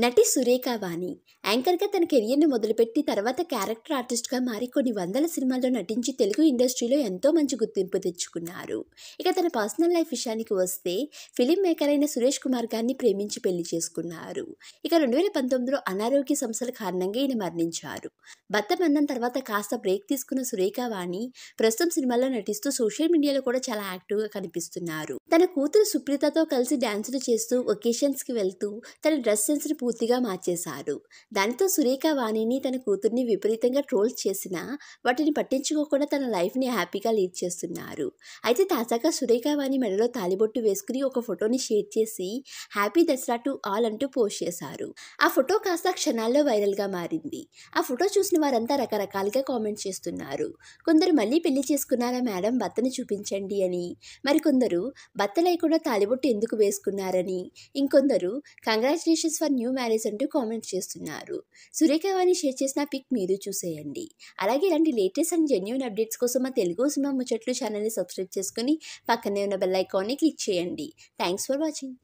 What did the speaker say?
నటి సురేఖ వాణి యాంకర్గా తన కెరియర్ను మొదలుపెట్టి తర్వాత క్యారెక్టర్ ఆర్టిస్ట్గా మారి కొన్ని వందల సినిమాల్లో నటించి తెలుగు ఇండస్ట్రీలో ఎంతో మంచి గుర్తింపు తెచ్చుకున్నారు ఇక తన పర్సనల్ లైఫ్ విషయానికి వస్తే ఫిలిం మేకర్ అయిన సురేష్ కుమార్ గారిని ప్రేమించి పెళ్లి చేసుకున్నారు ఇక రెండు వేల పంతొమ్మిదిలో అనారోగ్య సమస్యల కారణంగా ఈయన మరణించారు భర్త మరణం తర్వాత కాస్త బ్రేక్ తీసుకున్న సురేఖ వాణి ప్రస్తుతం సినిమాల్లో నటిస్తూ సోషల్ మీడియాలో కూడా చాలా యాక్టివ్గా కనిపిస్తున్నారు తన కూతురు సుప్రీతతో కలిసి డ్యాన్సులు చేస్తూ ఒకేషన్స్కి వెళ్తూ తన డ్రెస్ సెన్స్ని పూర్తిగా మార్చేశారు దానితో సురేఖ వాణిని తన కూతుర్ని విపరీతంగా ట్రోల్ చేసినా వాటిని పట్టించుకోకుండా తన లైఫ్ని హ్యాపీగా లీడ్ చేస్తున్నారు అయితే తాజాగా సురేఖ వాణి మెడలో తాలిబొట్టు వేసుకుని ఒక ఫోటోని షేర్ చేసి హ్యాపీ దసరా టు ఆల్ అంటూ పోస్ట్ చేశారు ఆ ఫోటో కాస్త క్షణాల్లో వైరల్గా మారింది ఆ ఫోటో చూసిన వారంతా రకరకాలుగా కామెంట్ చేస్తున్నారు కొందరు మళ్ళీ పెళ్లి చేసుకున్నారా మేడం భర్తను చూపించండి అని మరికొందరు భర్త లేకుండా తాలిబొట్టు ఎందుకు వేసుకున్నారని ఇంకొందరు కంగ్రాచులేషన్స్ ఫర్ న్యూ మ్యారేజ్ అంటూ కామెంట్ చేస్తున్నారు సురేఖ వారిని షేర్ చేసిన పిక్ మీరు చూసేయండి అలాగే ఇలాంటి లేటెస్ట్ అండ్ జెన్యున్ అప్డేట్స్ కోసం మా తెలుగు సినిమా ముచ్చట్లు ఛానల్ని సబ్స్క్రైబ్ చేసుకుని పక్కనే ఉన్న బెల్ ఐకాన్ని క్లిక్ చేయండి థ్యాంక్స్ ఫర్ వాచింగ్